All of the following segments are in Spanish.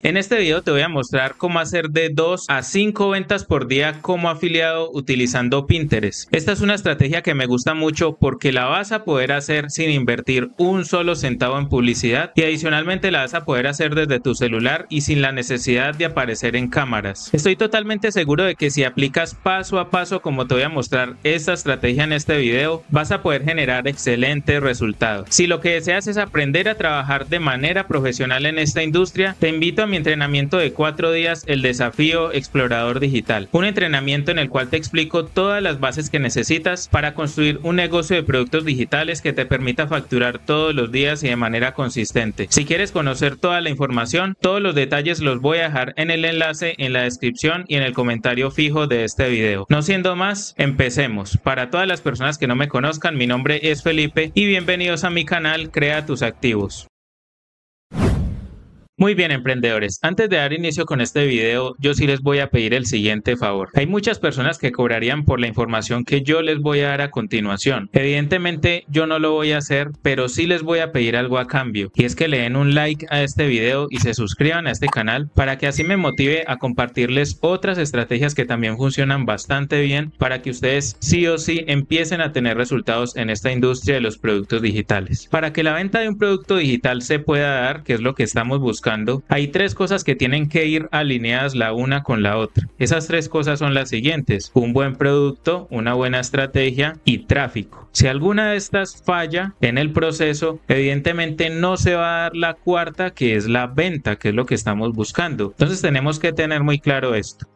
En este video te voy a mostrar cómo hacer de 2 a 5 ventas por día como afiliado utilizando Pinterest. Esta es una estrategia que me gusta mucho porque la vas a poder hacer sin invertir un solo centavo en publicidad y adicionalmente la vas a poder hacer desde tu celular y sin la necesidad de aparecer en cámaras. Estoy totalmente seguro de que si aplicas paso a paso como te voy a mostrar esta estrategia en este video vas a poder generar excelentes resultados. Si lo que deseas es aprender a trabajar de manera profesional en esta industria te invito a mi entrenamiento de cuatro días El Desafío Explorador Digital, un entrenamiento en el cual te explico todas las bases que necesitas para construir un negocio de productos digitales que te permita facturar todos los días y de manera consistente. Si quieres conocer toda la información, todos los detalles los voy a dejar en el enlace en la descripción y en el comentario fijo de este video. No siendo más, empecemos. Para todas las personas que no me conozcan, mi nombre es Felipe y bienvenidos a mi canal Crea tus activos. Muy bien emprendedores, antes de dar inicio con este video, yo sí les voy a pedir el siguiente favor. Hay muchas personas que cobrarían por la información que yo les voy a dar a continuación. Evidentemente yo no lo voy a hacer, pero sí les voy a pedir algo a cambio, y es que le den un like a este video y se suscriban a este canal para que así me motive a compartirles otras estrategias que también funcionan bastante bien para que ustedes sí o sí empiecen a tener resultados en esta industria de los productos digitales. Para que la venta de un producto digital se pueda dar, que es lo que estamos buscando, hay tres cosas que tienen que ir alineadas la una con la otra. Esas tres cosas son las siguientes, un buen producto, una buena estrategia y tráfico. Si alguna de estas falla en el proceso, evidentemente no se va a dar la cuarta que es la venta, que es lo que estamos buscando. Entonces tenemos que tener muy claro esto.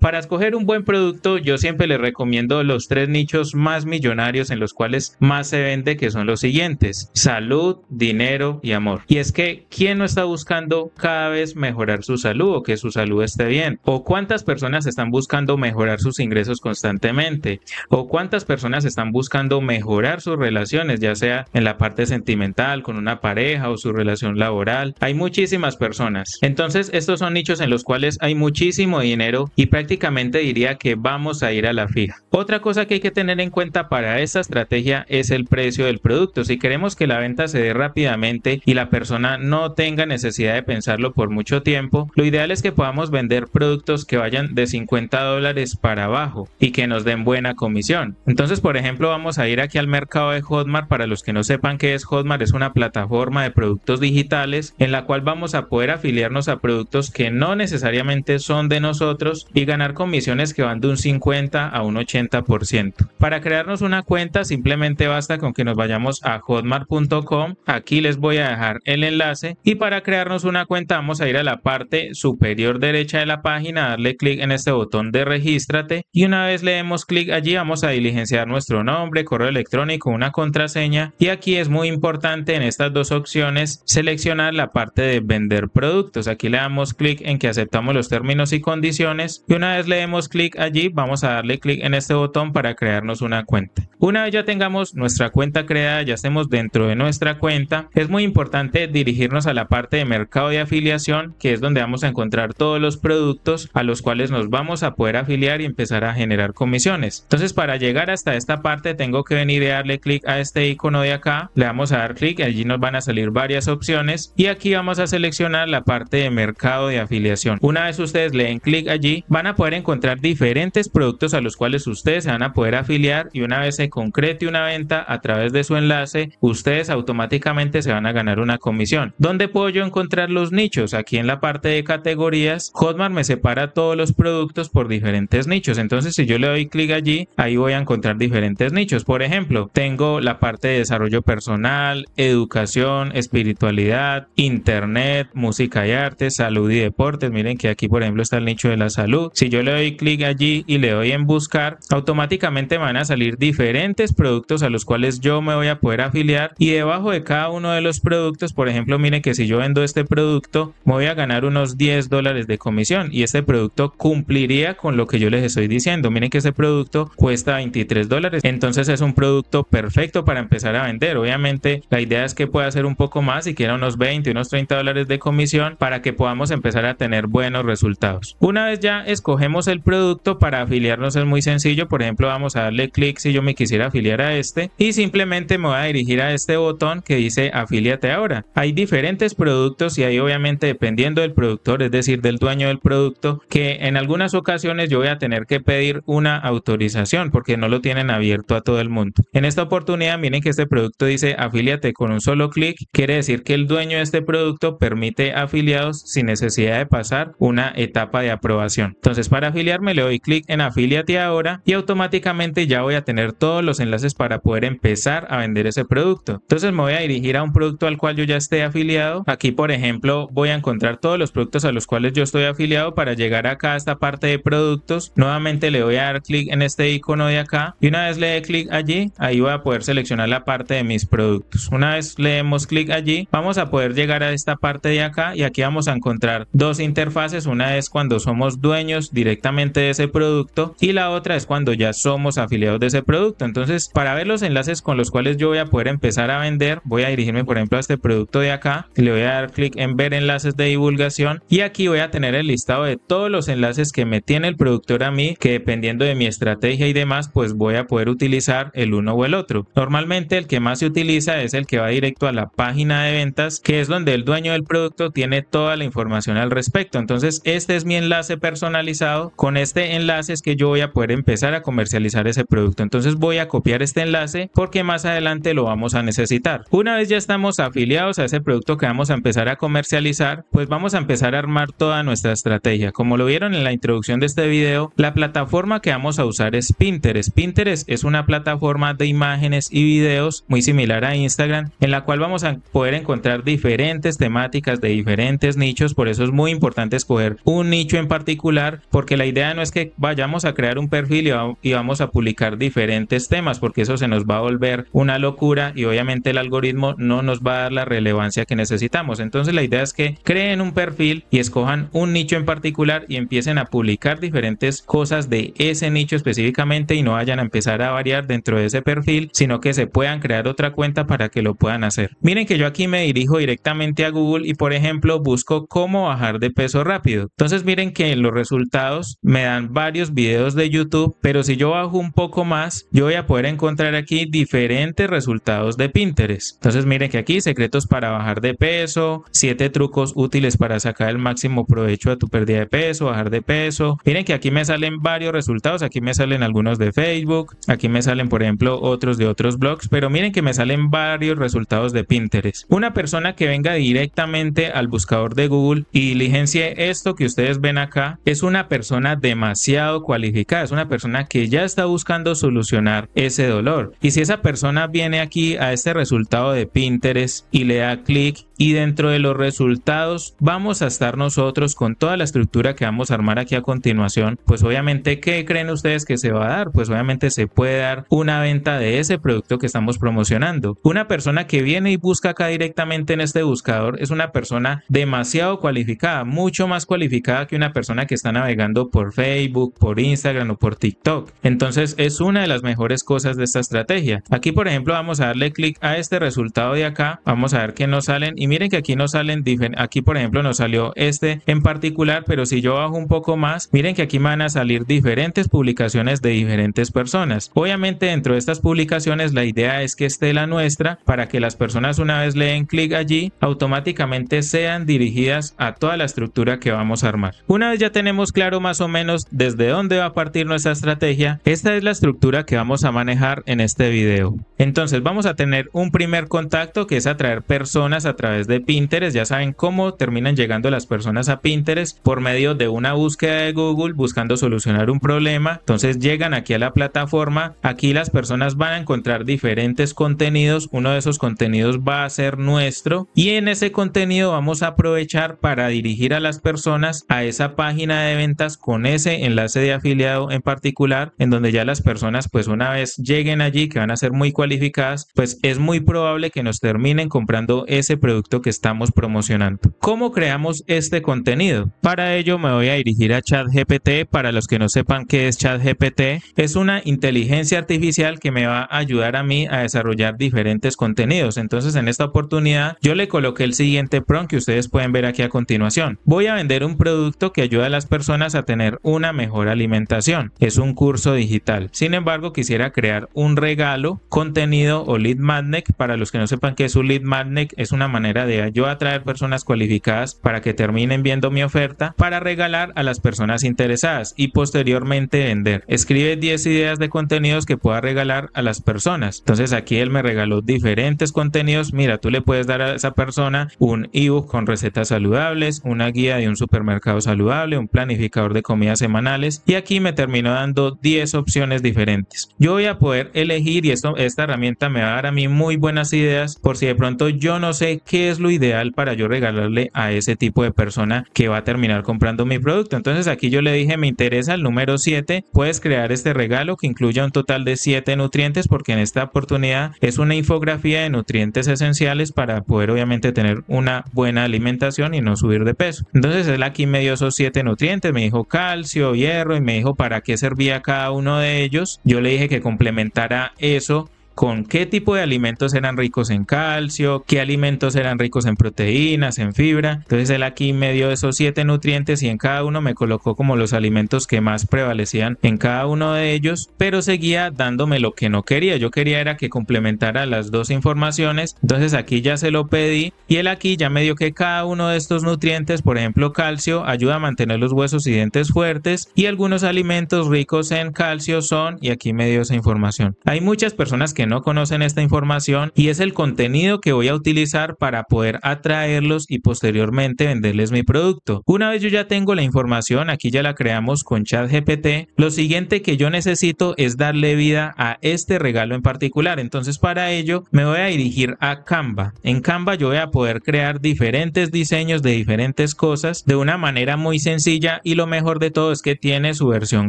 Para escoger un buen producto, yo siempre les recomiendo los tres nichos más millonarios en los cuales más se vende, que son los siguientes, salud, dinero y amor. Y es que, ¿quién no está buscando cada vez mejorar su salud o que su salud esté bien? ¿O cuántas personas están buscando mejorar sus ingresos constantemente? ¿O cuántas personas están buscando mejorar sus relaciones, ya sea en la parte sentimental, con una pareja o su relación laboral? Hay muchísimas personas. Entonces, estos son nichos en los cuales hay muchísimo dinero y prácticamente diría que vamos a ir a la fija. Otra cosa que hay que tener en cuenta para esta estrategia es el precio del producto. Si queremos que la venta se dé rápidamente y la persona no tenga necesidad de pensarlo por mucho tiempo, lo ideal es que podamos vender productos que vayan de 50 dólares para abajo y que nos den buena comisión. Entonces, por ejemplo, vamos a ir aquí al mercado de Hotmart. Para los que no sepan qué es Hotmart, es una plataforma de productos digitales en la cual vamos a poder afiliarnos a productos que no necesariamente son de nosotros y ganar comisiones que van de un 50 a un 80%. Para crearnos una cuenta, simplemente basta con que nos vayamos a hotmart.com. Aquí les voy a dejar el enlace y para crearnos una cuenta, vamos a ir a la parte superior derecha de la página, darle clic en este botón de regístrate y una vez le demos clic allí vamos a diligenciar nuestro nombre, correo electrónico, una contraseña y aquí es muy importante en estas dos opciones seleccionar la parte de vender productos. Aquí le damos clic en que aceptamos los términos y condiciones y una vez le demos clic allí vamos a darle clic en este botón para crearnos una cuenta. Una vez ya tengamos nuestra cuenta creada, ya estemos dentro de nuestra cuenta, es muy importante dirigirnos a la parte de mercado de afiliación, que es donde vamos a encontrar todos los productos a los cuales nos vamos a poder afiliar y empezar a generar comisiones. Entonces, para llegar hasta esta parte, tengo que venir a darle clic a este icono de acá. Le vamos a dar clic, allí nos van a salir varias opciones y aquí vamos a seleccionar la parte de mercado de afiliación. Una vez ustedes le den clic allí, van a poder encontrar diferentes productos a los cuales ustedes se van a poder afiliar y una vez se concrete una venta a través de su enlace, ustedes automáticamente se van a ganar una comisión. ¿Dónde puedo yo encontrarlo? nichos. Aquí en la parte de categorías, Hotmart me separa todos los productos por diferentes nichos. Entonces, si yo le doy clic allí, ahí voy a encontrar diferentes nichos. Por ejemplo, tengo la parte de desarrollo personal, educación, espiritualidad, internet, música y arte, salud y deportes. Miren que aquí, por ejemplo, está el nicho de la salud. Si yo le doy clic allí y le doy en buscar, automáticamente van a salir diferentes productos a los cuales yo me voy a poder afiliar y debajo de cada uno de los productos, por ejemplo, miren que si yo vendo este producto, producto, me voy a ganar unos 10 dólares de comisión y este producto cumpliría con lo que yo les estoy diciendo. Miren que este producto cuesta 23 dólares, entonces es un producto perfecto para empezar a vender. Obviamente la idea es que pueda hacer un poco más, si quiera unos 20, unos 30 dólares de comisión para que podamos empezar a tener buenos resultados. Una vez ya escogemos el producto para afiliarnos es muy sencillo, por ejemplo vamos a darle clic si yo me quisiera afiliar a este y simplemente me voy a dirigir a este botón que dice afíliate ahora. Hay diferentes productos y hay y obviamente dependiendo del productor, es decir, del dueño del producto, que en algunas ocasiones yo voy a tener que pedir una autorización porque no lo tienen abierto a todo el mundo. En esta oportunidad, miren que este producto dice afiliate con un solo clic, quiere decir que el dueño de este producto permite afiliados sin necesidad de pasar una etapa de aprobación. Entonces, para afiliarme le doy clic en afiliate ahora y automáticamente ya voy a tener todos los enlaces para poder empezar a vender ese producto. Entonces, me voy a dirigir a un producto al cual yo ya esté afiliado. Aquí, por ejemplo, voy a encontrar todos los productos a los cuales yo estoy afiliado para llegar acá a esta parte de productos. Nuevamente le voy a dar clic en este icono de acá y una vez le dé clic allí, ahí voy a poder seleccionar la parte de mis productos. Una vez le demos clic allí, vamos a poder llegar a esta parte de acá y aquí vamos a encontrar dos interfaces. Una es cuando somos dueños directamente de ese producto y la otra es cuando ya somos afiliados de ese producto. Entonces, para ver los enlaces con los cuales yo voy a poder empezar a vender, voy a dirigirme por ejemplo a este producto de acá, y le voy a dar clic en ver enlaces de divulgación y aquí voy a tener el listado de todos los enlaces que me tiene el productor a mí que dependiendo de mi estrategia y demás pues voy a poder utilizar el uno o el otro. Normalmente el que más se utiliza es el que va directo a la página de ventas que es donde el dueño del producto tiene toda la información al respecto. Entonces este es mi enlace personalizado. Con este enlace es que yo voy a poder empezar a comercializar ese producto. Entonces voy a copiar este enlace porque más adelante lo vamos a necesitar. Una vez ya estamos afiliados a ese producto que vamos a empezar a comer comercializar, pues vamos a empezar a armar toda nuestra estrategia. Como lo vieron en la introducción de este video, la plataforma que vamos a usar es Pinterest. Pinterest es una plataforma de imágenes y videos muy similar a Instagram, en la cual vamos a poder encontrar diferentes temáticas de diferentes nichos, por eso es muy importante escoger un nicho en particular, porque la idea no es que vayamos a crear un perfil y vamos a publicar diferentes temas, porque eso se nos va a volver una locura y obviamente el algoritmo no nos va a dar la relevancia que necesitamos. Entonces la idea es que creen un perfil y escojan un nicho en particular y empiecen a publicar diferentes cosas de ese nicho específicamente y no vayan a empezar a variar dentro de ese perfil, sino que se puedan crear otra cuenta para que lo puedan hacer. Miren que yo aquí me dirijo directamente a Google y por ejemplo busco cómo bajar de peso rápido. Entonces miren que los resultados me dan varios videos de YouTube, pero si yo bajo un poco más, yo voy a poder encontrar aquí diferentes resultados de Pinterest. Entonces miren que aquí secretos para bajar de peso, 7 trucos útiles para sacar el máximo provecho a tu pérdida de peso, bajar de peso. Miren que aquí me salen varios resultados, aquí me salen algunos de Facebook, aquí me salen por ejemplo otros de otros blogs, pero miren que me salen varios resultados de Pinterest. Una persona que venga directamente al buscador de Google y diligencie esto que ustedes ven acá, es una persona demasiado cualificada, es una persona que ya está buscando solucionar ese dolor. Y si esa persona viene aquí a este resultado de Pinterest y le da clic y dentro de los resultados vamos a estar nosotros con toda la estructura que vamos a armar aquí a continuación. Pues obviamente, ¿qué creen ustedes que se va a dar? Pues obviamente se puede dar una venta de ese producto que estamos promocionando. Una persona que viene y busca acá directamente en este buscador es una persona demasiado cualificada, mucho más cualificada que una persona que está navegando por Facebook, por Instagram o por TikTok. Entonces es una de las mejores cosas de esta estrategia. Aquí por ejemplo vamos a darle clic a este resultado de acá, vamos a ver que nos salen y miren que aquí nos salen, aquí por ejemplo nos salió este en particular, pero si yo bajo un poco más, miren que aquí van a salir diferentes publicaciones de diferentes personas. Obviamente dentro de estas publicaciones la idea es que esté la nuestra para que las personas una vez le clic allí, automáticamente sean dirigidas a toda la estructura que vamos a armar. Una vez ya tenemos claro más o menos desde dónde va a partir nuestra estrategia, esta es la estructura que vamos a manejar en este video. Entonces vamos a tener un primer contacto que es atraer personas a través de Pinterest. Ya saben cómo terminan llegando las personas a Pinterest por medio de una búsqueda de Google buscando solucionar un problema. Entonces llegan aquí a la plataforma. Aquí las personas van a encontrar diferentes contenidos. Uno de esos contenidos va a ser nuestro y en ese contenido vamos a aprovechar para dirigir a las personas a esa página de ventas con ese enlace de afiliado en particular en donde ya las personas pues una vez lleguen allí que van a ser muy cualificadas pues es muy probable que nos terminen comprando ese producto que estamos promocionando. ¿Cómo creamos este contenido? Para ello me voy a dirigir a ChatGPT. Para los que no sepan qué es ChatGPT, es una inteligencia artificial que me va a ayudar a mí a desarrollar diferentes contenidos. Entonces en esta oportunidad yo le coloqué el siguiente prompt que ustedes pueden ver aquí a continuación. Voy a vender un producto que ayuda a las personas a tener una mejor alimentación. Es un curso digital. Sin embargo, quisiera crear un regalo, contenido o lead magnet. Para los que no sepan qué es un lead magnet, es una manera de yo atraer personas cualificadas para que terminen viendo mi oferta para regalar a las personas interesadas y posteriormente vender. Escribe 10 ideas de contenidos que pueda regalar a las personas. Entonces aquí él me regaló diferentes contenidos. Mira, tú le puedes dar a esa persona un ebook con recetas saludables, una guía de un supermercado saludable, un planificador de comidas semanales y aquí me terminó dando 10 opciones diferentes. Yo voy a poder elegir y esta herramienta me va a dar a mí muy buenas ideas por si de pronto yo no sé qué es lo ideal para yo regalarle a ese tipo de persona que va a terminar comprando mi producto. Entonces aquí yo le dije, me interesa el número 7, puedes crear este regalo que incluya un total de 7 nutrientes porque en esta oportunidad es una infografía de nutrientes esenciales para poder obviamente tener una buena alimentación y no subir de peso. Entonces él aquí me dio esos 7 nutrientes, me dijo calcio, hierro y me dijo para qué servía cada uno de ellos. Yo le dije que complementara eso con qué tipo de alimentos eran ricos en calcio, qué alimentos eran ricos en proteínas, en fibra. Entonces él aquí me dio esos siete nutrientes y en cada uno me colocó como los alimentos que más prevalecían en cada uno de ellos, pero seguía dándome lo que no quería. Yo quería era que complementara las dos informaciones. Entonces aquí ya se lo pedí y él aquí ya me dio que cada uno de estos nutrientes, por ejemplo calcio, ayuda a mantener los huesos y dientes fuertes y algunos alimentos ricos en calcio son, y aquí me dio esa información. Hay muchas personas que no conocen esta información y es el contenido que voy a utilizar para poder atraerlos y posteriormente venderles mi producto. Una vez yo ya tengo la información, aquí ya la creamos con ChatGPT, lo siguiente que yo necesito es darle vida a este regalo en particular. Entonces para ello me voy a dirigir a Canva. En Canva yo voy a poder crear diferentes diseños de diferentes cosas de una manera muy sencilla y lo mejor de todo es que tiene su versión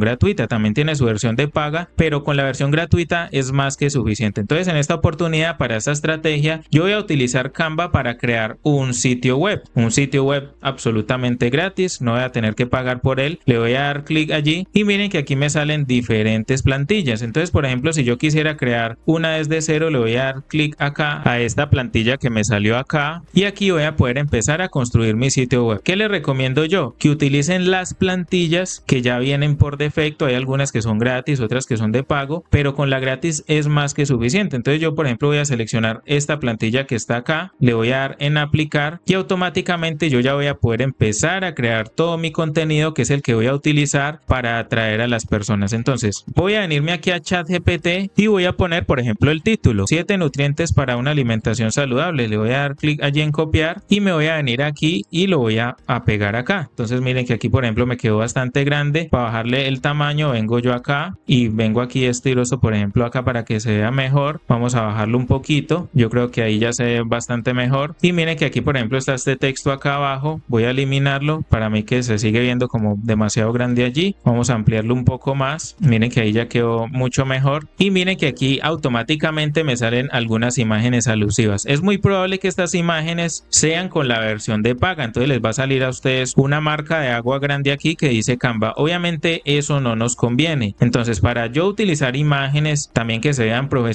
gratuita, también tiene su versión de paga, pero con la versión gratuita es más que suficiente entonces, en esta oportunidad, para esta estrategia, yo voy a utilizar Canva para crear un sitio web. Un sitio web absolutamente gratis, no voy a tener que pagar por él. Le voy a dar clic allí y miren que aquí me salen diferentes plantillas. Entonces, por ejemplo, si yo quisiera crear una desde cero, le voy a dar clic acá a esta plantilla que me salió acá y aquí voy a poder empezar a construir mi sitio web. ¿Qué le recomiendo yo? Que utilicen las plantillas que ya vienen por defecto. Hay algunas que son gratis, otras que son de pago, pero con la gratis es más que suficiente. Entonces yo, por ejemplo, voy a seleccionar esta plantilla que está acá, le voy a dar en aplicar y automáticamente yo ya voy a poder empezar a crear todo mi contenido que es el que voy a utilizar para atraer a las personas. Entonces voy a venirme aquí a chat gpt y voy a poner, por ejemplo, el título, 7 nutrientes para una alimentación saludable. Le voy a dar clic allí en copiar y me voy a venir aquí y lo voy a, pegar acá. Entonces miren que aquí, por ejemplo, me quedó bastante grande. Para bajarle el tamaño, vengo yo acá y vengo aquí estiloso, por ejemplo, acá para que se vea mejor Vamos a bajarlo un poquito. Yo creo que ahí ya se ve bastante mejor. Y miren que aquí, por ejemplo, está este texto acá abajo. Voy a eliminarlo para mí que se sigue viendo como demasiado grande allí. Vamos a ampliarlo un poco más. Miren que ahí ya quedó mucho mejor. Y miren que aquí automáticamente me salen algunas imágenes alusivas. Es muy probable que estas imágenes sean con la versión de paga. Entonces les va a salir a ustedes una marca de agua grande aquí que dice Canva. Obviamente eso no nos conviene. Entonces para yo utilizar imágenes también que se vean profesionales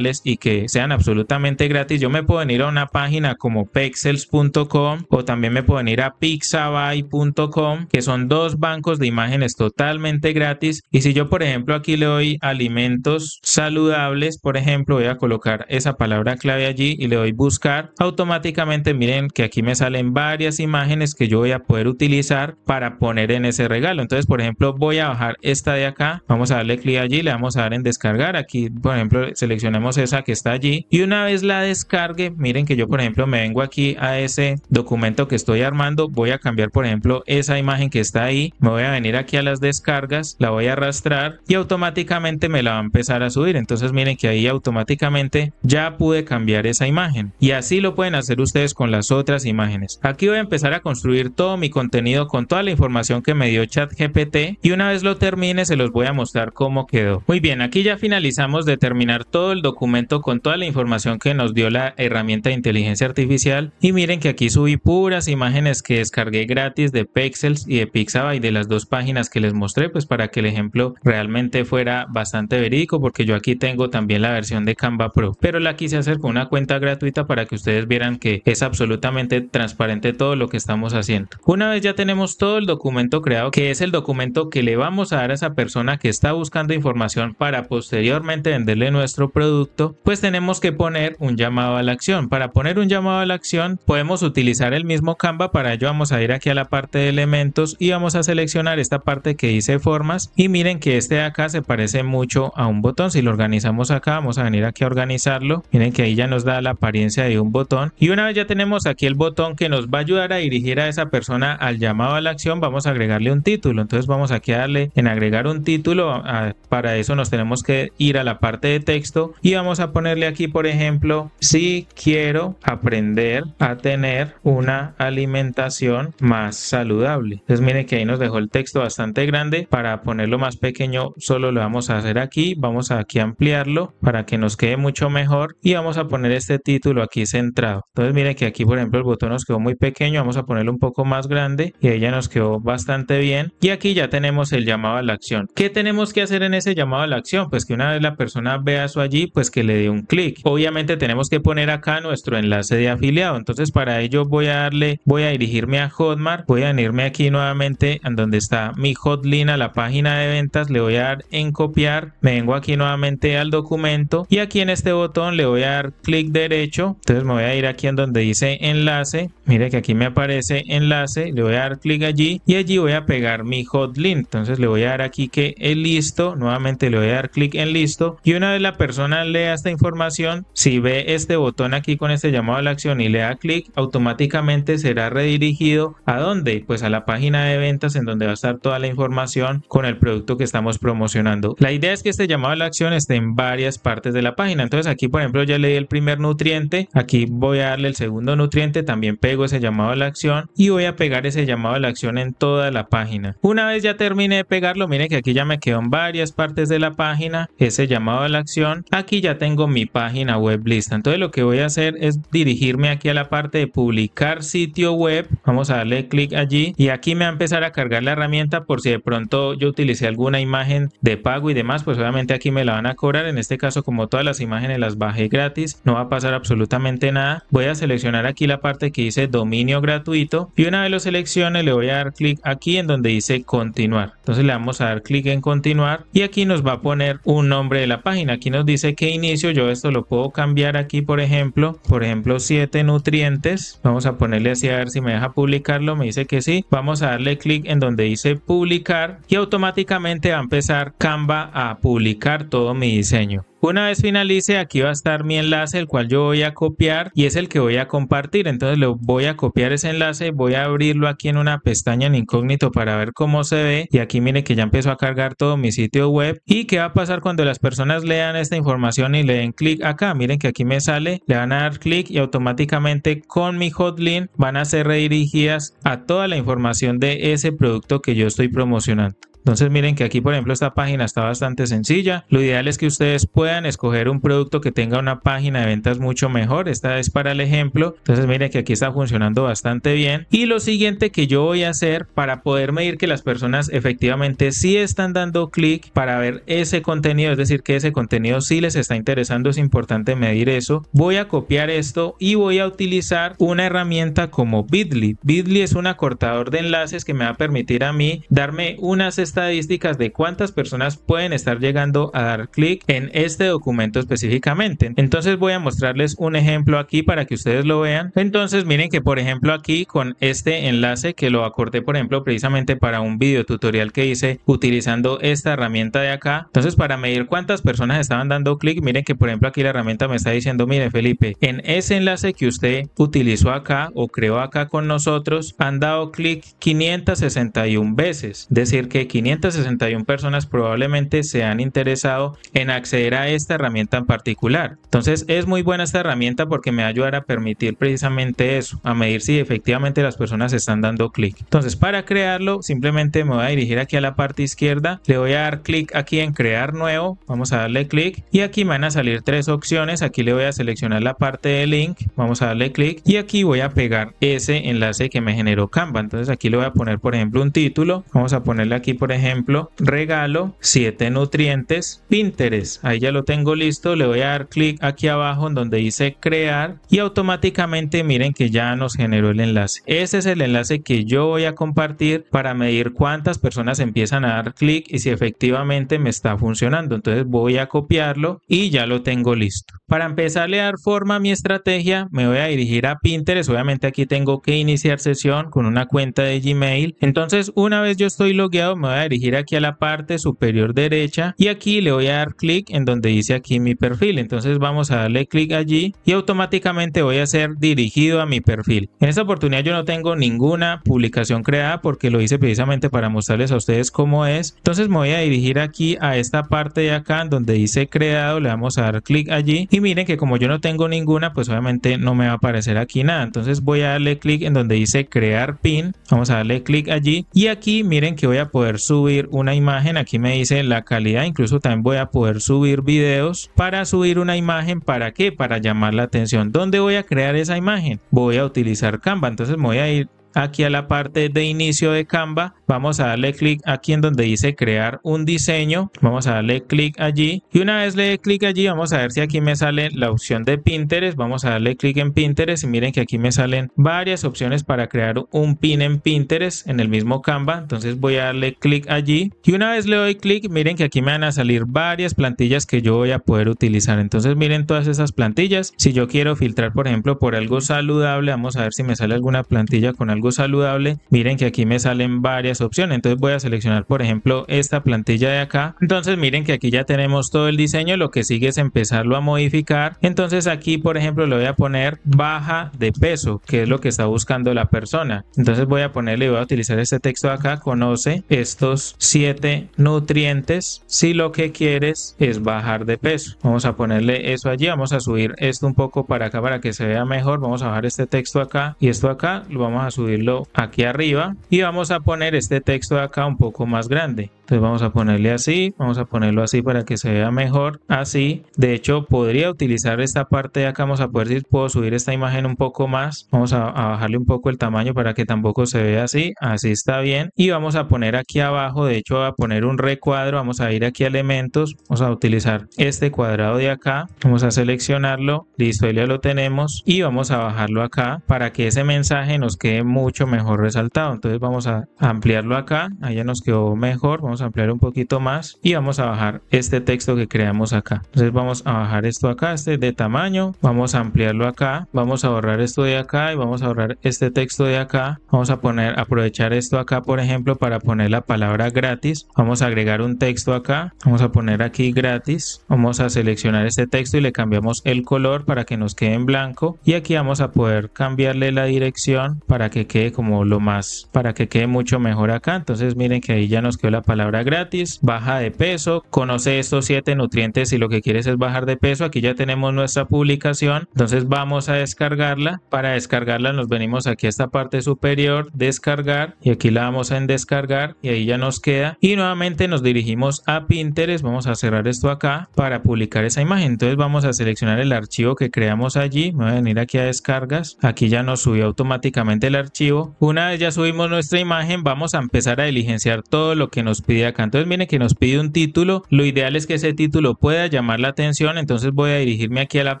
y que sean absolutamente gratis. Yo me puedo ir a una página como pexels.com o también me pueden ir a pixabay.com, que son dos bancos de imágenes totalmente gratis. Y si yo, por ejemplo, aquí le doy alimentos saludables, por ejemplo, voy a colocar esa palabra clave allí y le doy buscar, automáticamente miren que aquí me salen varias imágenes que yo voy a poder utilizar para poner en ese regalo. Entonces, por ejemplo, voy a bajar esta de acá, vamos a darle clic allí, le vamos a dar en descargar. Aquí, por ejemplo, seleccionamos seleccionemos esa que está allí y una vez la descargue, miren que yo por ejemplo me vengo aquí a ese documento que estoy armando, voy a cambiar por ejemplo esa imagen que está ahí, me voy a venir aquí a las descargas, la voy a arrastrar y automáticamente me la va a empezar a subir, entonces miren que ahí automáticamente ya pude cambiar esa imagen y así lo pueden hacer ustedes con las otras imágenes. Aquí voy a empezar a construir todo mi contenido con toda la información que me dio chat gpt y una vez lo termine se los voy a mostrar cómo quedó. Muy bien, aquí ya finalizamos de terminar todo el documento con toda la información que nos dio la herramienta de inteligencia artificial y miren que aquí subí puras imágenes que descargué gratis de Pexels y de Pixabay de las dos páginas que les mostré pues para que el ejemplo realmente fuera bastante verídico porque yo aquí tengo también la versión de Canva Pro pero la quise hacer con una cuenta gratuita para que ustedes vieran que es absolutamente transparente todo lo que estamos haciendo una vez ya tenemos todo el documento creado que es el documento que le vamos a dar a esa persona que está buscando información para posteriormente venderle nuestro producto producto, pues tenemos que poner un llamado a la acción. Para poner un llamado a la acción podemos utilizar el mismo Canva, para ello vamos a ir aquí a la parte de elementos y vamos a seleccionar esta parte que dice formas y miren que este de acá se parece mucho a un botón, si lo organizamos acá vamos a venir aquí a organizarlo, miren que ahí ya nos da la apariencia de un botón y una vez ya tenemos aquí el botón que nos va a ayudar a dirigir a esa persona al llamado a la acción, vamos a agregarle un título, entonces vamos aquí a darle en agregar un título, para eso nos tenemos que ir a la parte de texto y vamos a ponerle aquí, por ejemplo, si quiero aprender a tener una alimentación más saludable. Entonces miren que ahí nos dejó el texto bastante grande. Para ponerlo más pequeño solo lo vamos a hacer aquí. Vamos aquí a ampliarlo para que nos quede mucho mejor y vamos a poner este título aquí centrado. Entonces miren que aquí por ejemplo el botón nos quedó muy pequeño. Vamos a ponerlo un poco más grande y ahí ya nos quedó bastante bien. Y aquí ya tenemos el llamado a la acción. ¿Qué tenemos que hacer en ese llamado a la acción? Pues que una vez la persona vea eso allí pues que le dé un clic. Obviamente tenemos que poner acá nuestro enlace de afiliado. Entonces para ello voy a darle, voy a dirigirme a Hotmart, voy a venirme aquí nuevamente en donde está mi Hotlink a la página de ventas, le voy a dar en copiar, me vengo aquí nuevamente al documento y aquí en este botón le voy a dar clic derecho, entonces me voy a ir aquí en donde dice enlace, mire que aquí me aparece enlace, le voy a dar clic allí y allí voy a pegar mi Hotlink, entonces le voy a dar aquí que es listo, nuevamente le voy a dar clic en listo y una vez la persona lea esta información, si ve este botón aquí con este llamado a la acción y le da clic, automáticamente será redirigido a dónde? Pues a la página de ventas en donde va a estar toda la información con el producto que estamos promocionando. La idea es que este llamado a la acción esté en varias partes de la página. Entonces aquí, por ejemplo, ya leí el primer nutriente, aquí voy a darle el segundo nutriente, también pego ese llamado a la acción y voy a pegar ese llamado a la acción en toda la página. Una vez ya termine de pegarlo, miren que aquí ya me en varias partes de la página, ese llamado a la acción Aquí ya tengo mi página web lista. Entonces lo que voy a hacer es dirigirme aquí a la parte de publicar sitio web. Vamos a darle clic allí y aquí me va a empezar a cargar la herramienta por si de pronto yo utilicé alguna imagen de pago y demás, pues obviamente aquí me la van a cobrar. En este caso, como todas las imágenes las bajé gratis, no va a pasar absolutamente nada. Voy a seleccionar aquí la parte que dice dominio gratuito y una vez lo seleccione le voy a dar clic aquí en donde dice continuar. Entonces le vamos a dar clic en continuar y aquí nos va a poner un nombre de la página. Aquí nos dice dice que inicio, yo esto lo puedo cambiar aquí, por ejemplo, por ejemplo 7 nutrientes, vamos a ponerle así a ver si me deja publicarlo, me dice que sí, vamos a darle clic en donde dice publicar y automáticamente va a empezar Canva a publicar todo mi diseño. Una vez finalice, aquí va a estar mi enlace, el cual yo voy a copiar y es el que voy a compartir. Entonces le voy a copiar ese enlace, voy a abrirlo aquí en una pestaña en incógnito para ver cómo se ve. Y aquí mire que ya empezó a cargar todo mi sitio web. ¿Y qué va a pasar cuando las personas lean esta información y le den clic acá? Miren que aquí me sale, le van a dar clic y automáticamente con mi hotlink van a ser redirigidas a toda la información de ese producto que yo estoy promocionando. Entonces miren que aquí por ejemplo esta página está bastante sencilla. Lo ideal es que ustedes puedan escoger un producto que tenga una página de ventas mucho mejor. Esta es para el ejemplo. Entonces miren que aquí está funcionando bastante bien. Y lo siguiente que yo voy a hacer para poder medir que las personas efectivamente sí están dando clic para ver ese contenido, es decir que ese contenido sí les está interesando, es importante medir eso. Voy a copiar esto y voy a utilizar una herramienta como Bitly. Bitly es un acortador de enlaces que me va a permitir a mí darme una sesión estadísticas de cuántas personas pueden estar llegando a dar clic en este documento específicamente. Entonces voy a mostrarles un ejemplo aquí para que ustedes lo vean. Entonces miren que por ejemplo aquí con este enlace que lo acorté por ejemplo precisamente para un video tutorial que hice utilizando esta herramienta de acá. Entonces para medir cuántas personas estaban dando clic, miren que por ejemplo aquí la herramienta me está diciendo, mire Felipe, en ese enlace que usted utilizó acá o creó acá con nosotros, han dado clic 561 veces. decir que 561 personas probablemente se han interesado en acceder a esta herramienta en particular. Entonces es muy buena esta herramienta porque me va a ayudar a permitir precisamente eso, a medir si efectivamente las personas están dando clic. Entonces para crearlo simplemente me voy a dirigir aquí a la parte izquierda, le voy a dar clic aquí en crear nuevo, vamos a darle clic y aquí me van a salir tres opciones, aquí le voy a seleccionar la parte de link, vamos a darle clic y aquí voy a pegar ese enlace que me generó Canva, entonces aquí le voy a poner por ejemplo un título, vamos a ponerle aquí por ejemplo, regalo 7 nutrientes Pinterest. Ahí ya lo tengo listo. Le voy a dar clic aquí abajo en donde dice crear y automáticamente miren que ya nos generó el enlace. Ese es el enlace que yo voy a compartir para medir cuántas personas empiezan a dar clic y si efectivamente me está funcionando. Entonces voy a copiarlo y ya lo tengo listo. Para empezar a dar forma a mi estrategia, me voy a dirigir a Pinterest. Obviamente aquí tengo que iniciar sesión con una cuenta de Gmail. Entonces, una vez yo estoy logueado, me voy a dirigir aquí a la parte superior derecha y aquí le voy a dar clic en donde dice aquí mi perfil. Entonces vamos a darle clic allí y automáticamente voy a ser dirigido a mi perfil. En esta oportunidad yo no tengo ninguna publicación creada porque lo hice precisamente para mostrarles a ustedes cómo es. Entonces me voy a dirigir aquí a esta parte de acá en donde dice creado, le vamos a dar clic allí y miren que como yo no tengo ninguna, pues obviamente no me va a aparecer aquí nada. Entonces voy a darle clic en donde dice crear pin. Vamos a darle clic allí. Y aquí miren que voy a poder subir una imagen. Aquí me dice la calidad. Incluso también voy a poder subir videos. Para subir una imagen, ¿para qué? Para llamar la atención. ¿Dónde voy a crear esa imagen? Voy a utilizar Canva. Entonces voy a ir aquí a la parte de inicio de Canva, vamos a darle clic aquí en donde dice crear un diseño, vamos a darle clic allí y una vez le dé clic allí vamos a ver si aquí me sale la opción de Pinterest, vamos a darle clic en Pinterest y miren que aquí me salen varias opciones para crear un pin en Pinterest en el mismo Canva, entonces voy a darle clic allí y una vez le doy clic miren que aquí me van a salir varias plantillas que yo voy a poder utilizar, entonces miren todas esas plantillas, si yo quiero filtrar por ejemplo por algo saludable, vamos a ver si me sale alguna plantilla con algo saludable, miren que aquí me salen varias opciones. Entonces voy a seleccionar, por ejemplo, esta plantilla de acá. Entonces miren que aquí ya tenemos todo el diseño. Lo que sigue es empezarlo a modificar. Entonces aquí, por ejemplo, le voy a poner baja de peso, que es lo que está buscando la persona. Entonces voy a ponerle, voy a utilizar este texto acá. Conoce estos siete nutrientes si lo que quieres es bajar de peso. Vamos a ponerle eso allí. Vamos a subir esto un poco para acá para que se vea mejor. Vamos a bajar este texto acá y esto acá lo vamos a subir subirlo aquí arriba y vamos a poner este texto de acá un poco más grande entonces vamos a ponerle así, vamos a ponerlo así para que se vea mejor, así. De hecho, podría utilizar esta parte de acá, vamos a poder decir, puedo subir esta imagen un poco más. Vamos a, bajarle un poco el tamaño para que tampoco se vea así, así está bien. Y vamos a poner aquí abajo, de hecho, a poner un recuadro, vamos a ir aquí a elementos, vamos a utilizar este cuadrado de acá, vamos a seleccionarlo, listo, ya lo tenemos y vamos a bajarlo acá para que ese mensaje nos quede mucho mejor resaltado. Entonces vamos a ampliarlo acá, ya nos quedó mejor, vamos a ampliar un poquito más y vamos a bajar este texto que creamos acá. Entonces vamos a bajar esto acá, este de tamaño, vamos a ampliarlo acá, vamos a borrar esto de acá y vamos a borrar este texto de acá. Vamos a poner, aprovechar esto acá, por ejemplo, para poner la palabra gratis. Vamos a agregar un texto acá, vamos a poner aquí gratis, vamos a seleccionar este texto y le cambiamos el color para que nos quede en blanco y aquí vamos a poder cambiarle la dirección para que quede como lo más, para que quede mucho mejor acá. Entonces miren que ahí ya nos quedó la palabra gratis, baja de peso, conoce estos siete nutrientes y lo que quieres es bajar de peso. Aquí ya tenemos nuestra publicación, entonces vamos a descargarla. Para descargarla nos venimos aquí a esta parte superior, descargar y aquí la vamos en descargar y ahí ya nos queda. Y nuevamente nos dirigimos a Pinterest, vamos a cerrar esto acá para publicar esa imagen. Entonces vamos a seleccionar el archivo que creamos allí, voy a venir aquí a descargas, aquí ya nos subió automáticamente el archivo. Una vez ya subimos nuestra imagen, vamos a empezar a diligenciar todo lo que nos pide acá. Entonces miren que nos pide un título. Lo ideal es que ese título pueda llamar la atención. Entonces voy a dirigirme aquí a la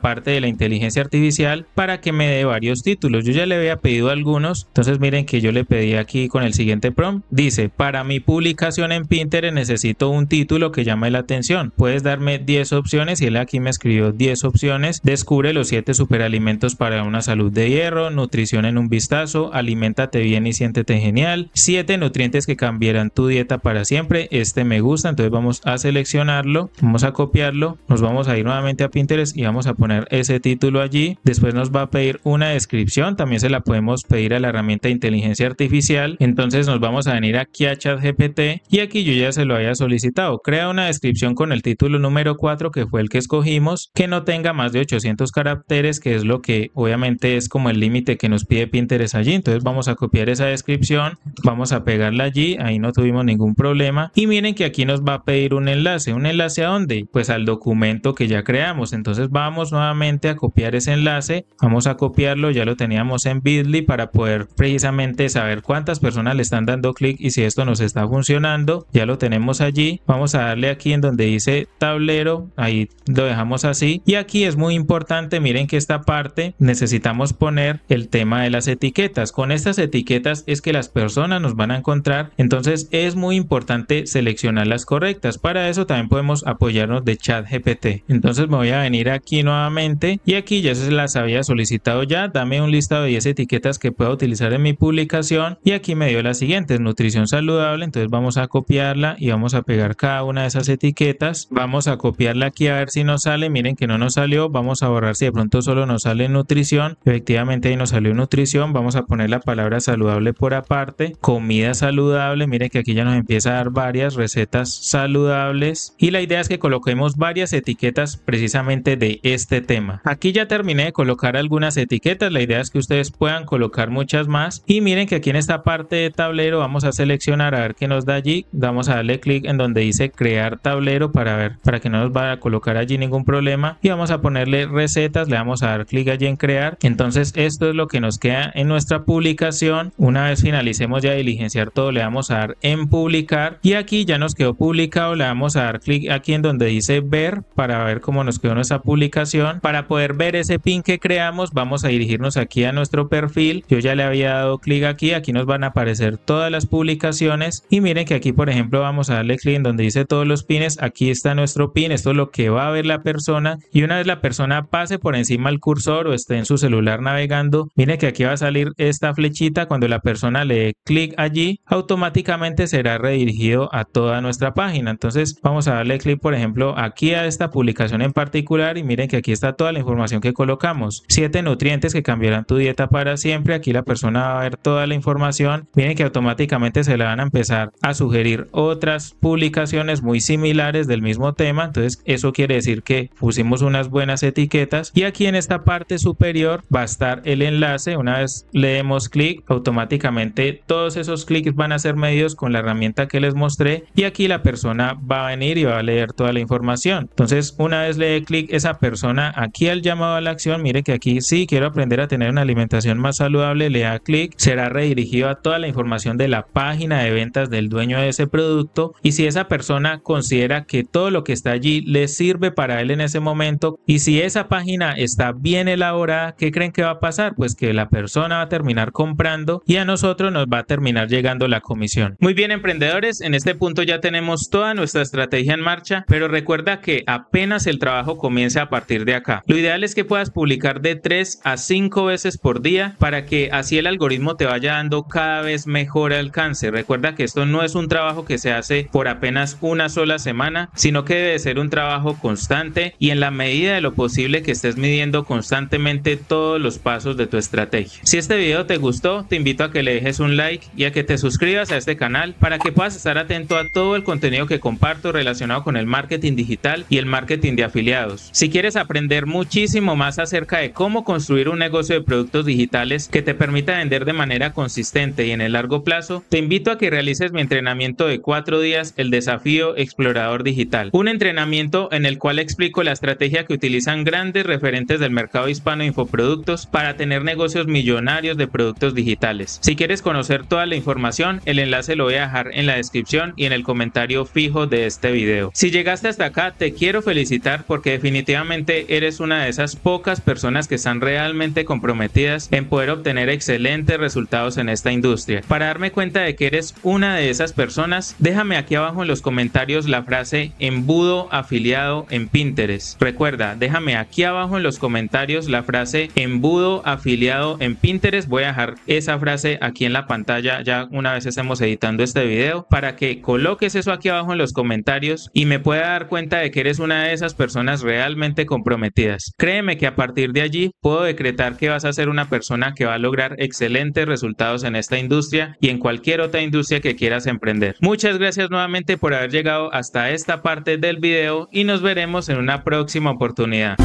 parte de la inteligencia artificial para que me dé varios títulos. Yo ya le había pedido algunos. Entonces miren que yo le pedí aquí con el siguiente prompt. Dice, para mi publicación en Pinterest necesito un título que llame la atención. Puedes darme 10 opciones y él aquí me escribió 10 opciones. Descubre los 7 superalimentos para una salud de hierro, nutrición en un vistazo, alimentate bien y siéntete genial, 7 nutrientes que cambiarán tu dieta para siempre este me gusta, entonces vamos a seleccionarlo, vamos a copiarlo, nos vamos a ir nuevamente a Pinterest y vamos a poner ese título allí. Después nos va a pedir una descripción, también se la podemos pedir a la herramienta de inteligencia artificial. Entonces nos vamos a venir aquí a ChatGPT y aquí yo ya se lo había solicitado. Crea una descripción con el título número 4 que fue el que escogimos, que no tenga más de 800 caracteres, que es lo que obviamente es como el límite que nos pide Pinterest allí. Entonces vamos a copiar esa descripción, vamos a pegarla allí, ahí no tuvimos ningún problema y miren que aquí nos va a pedir un enlace. ¿Un enlace a dónde? Pues al documento que ya creamos. Entonces vamos nuevamente a copiar ese enlace. Vamos a copiarlo, ya lo teníamos en Bitly para poder precisamente saber cuántas personas le están dando clic y si esto nos está funcionando. Ya lo tenemos allí. Vamos a darle aquí en donde dice tablero. Ahí lo dejamos así. Y aquí es muy importante, miren que esta parte necesitamos poner el tema de las etiquetas. Con estas etiquetas es que las personas nos van a encontrar. Entonces es muy importante seleccionar las correctas. Para eso también podemos apoyarnos de chat GPT Entonces me voy a venir aquí nuevamente y aquí ya se las había solicitado ya. Dame un listado de 10 etiquetas que pueda utilizar en mi publicación y aquí me dio las siguientes. Nutrición saludable, entonces vamos a copiarla y vamos a pegar cada una de esas etiquetas. Vamos a copiarla aquí a ver si nos sale. Miren que no nos salió. Vamos a borrar si de pronto solo nos sale nutrición. Efectivamente ahí nos salió nutrición. Vamos a poner la palabra saludable por aparte. Comida saludable. Miren que aquí ya nos empieza a dar varias recetas saludables y la idea es que coloquemos varias etiquetas precisamente de este tema. Aquí ya terminé de colocar algunas etiquetas, la idea es que ustedes puedan colocar muchas más y miren que aquí en esta parte de tablero vamos a seleccionar a ver qué nos da allí, vamos a darle clic en donde dice crear tablero para ver, para que no nos vaya a colocar allí ningún problema y vamos a ponerle recetas, le vamos a dar clic allí en crear, entonces esto es lo que nos queda en nuestra publicación, una vez finalicemos ya diligenciar todo le vamos a dar en publicar y aquí ya nos quedó publicado, le vamos a dar clic aquí en donde dice ver para ver cómo nos quedó nuestra publicación. Para poder ver ese pin que creamos, vamos a dirigirnos aquí a nuestro perfil. Yo ya le había dado clic aquí, aquí nos van a aparecer todas las publicaciones y miren que aquí por ejemplo vamos a darle clic en donde dice todos los pines, aquí está nuestro pin, esto es lo que va a ver la persona y una vez la persona pase por encima del cursor o esté en su celular navegando, miren que aquí va a salir esta flechita, cuando la persona le dé clic allí, automáticamente será redirigido a toda nuestra página. Entonces vamos a darle clic, por ejemplo, aquí a esta publicación en particular y miren que aquí está toda la información que colocamos. Siete nutrientes que cambiarán tu dieta para siempre. Aquí la persona va a ver toda la información. Miren que automáticamente se le van a empezar a sugerir otras publicaciones muy similares del mismo tema. Entonces eso quiere decir que pusimos unas buenas etiquetas y aquí en esta parte superior va a estar el enlace. Una vez le demos clic, automáticamente todos esos clics van a ser medidos con la herramienta que les mostré y aquí la persona va a venir y va a leer toda la información. Entonces, una vez le dé clic esa persona aquí al llamado a la acción, mire que aquí sí quiero aprender a tener una alimentación más saludable, le da clic, será redirigido a toda la información de la página de ventas del dueño de ese producto y si esa persona considera que todo lo que está allí le sirve para él en ese momento y si esa página está bien elaborada, ¿qué creen que va a pasar? Pues que la persona va a terminar comprando y a nosotros nos va a terminar llegando la comisión. Muy bien, emprendedores, en este punto ya tenemos toda nuestra estrategia en marcha, pero recuerda que apenas el trabajo comienza a partir de acá. Lo ideal es que puedas publicar de 3 a 5 veces por día para que así el algoritmo te vaya dando cada vez mejor alcance. Recuerda que esto no es un trabajo que se hace por apenas una sola semana, sino que debe ser un trabajo constante y en la medida de lo posible que estés midiendo constantemente todos los pasos de tu estrategia. Si este video te gustó, te invito a que le dejes un like y a que te suscribas a este canal para que puedas estar atento a todo el contenido que comparto relacionado con el marketing digital y el marketing de afiliados. Si quieres aprender muchísimo más acerca de cómo construir un negocio de productos digitales que te permita vender de manera consistente y en el largo plazo, te invito a que realices mi entrenamiento de cuatro días, el desafío explorador digital. Un entrenamiento en el cual explico la estrategia que utilizan grandes referentes del mercado hispano de infoproductos para tener negocios millonarios de productos digitales. Si quieres conocer toda la información, el enlace lo voy a dejar en la descripción y en el comentario fijo de este video. Si llegaste hasta acá, te quiero felicitar porque definitivamente eres una de esas pocas personas que están realmente comprometidas en poder obtener excelentes resultados en esta industria. Para darme cuenta de que eres una de esas personas, déjame aquí abajo en los comentarios la frase embudo afiliado en Pinterest. Recuerda, déjame aquí abajo en los comentarios la frase embudo afiliado en Pinterest. Voy a dejar esa frase aquí en la pantalla ya una vez estemos editando este video para que coloques eso aquí abajo en los comentarios y me pueda dar cuenta de que eres una de esas personas realmente comprometidas. Créeme que a partir de allí puedo decretar que vas a ser una persona que va a lograr excelentes resultados en esta industria y en cualquier otra industria que quieras emprender. Muchas gracias nuevamente por haber llegado hasta esta parte del video y nos veremos en una próxima oportunidad.